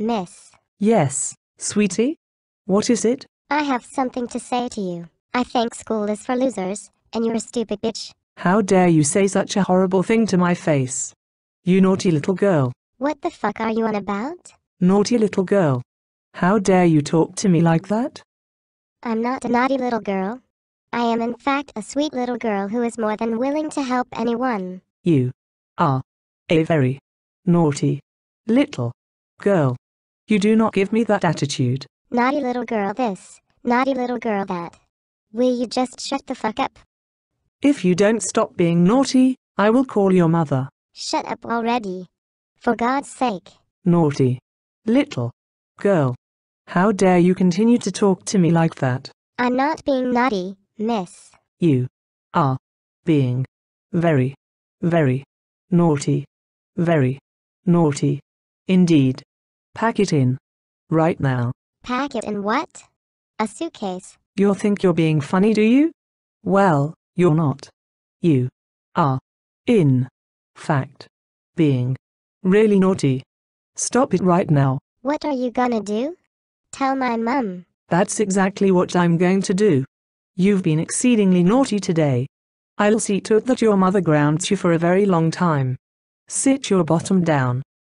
Miss. Yes, sweetie? What is it? I have something to say to you. I think school is for losers, and you're a stupid bitch. How dare you say such a horrible thing to my face? You naughty little girl. What the fuck are you on about? Naughty little girl. How dare you talk to me like that? I'm not a naughty little girl. I am in fact a sweet little girl who is more than willing to help anyone. You are a very naughty little girl. You do not give me that attitude. Naughty little girl this, naughty little girl that. Will you just shut the fuck up? If you don't stop being naughty, I will call your mother. Shut up already. For God's sake. Naughty. Little. Girl. How dare you continue to talk to me like that? I'm not being naughty, miss. You. Are. Being. Very. Very. Naughty. Very. Naughty. Indeed. Pack it in. Right now. Pack it in what? A suitcase. You think you're being funny, do you? Well, you're not. You are, in fact, being really naughty. Stop it right now. What are you gonna do? Tell my mum. That's exactly what I'm going to do. You've been exceedingly naughty today. I'll see to it that your mother grounds you for a very long time. Sit your bottom down.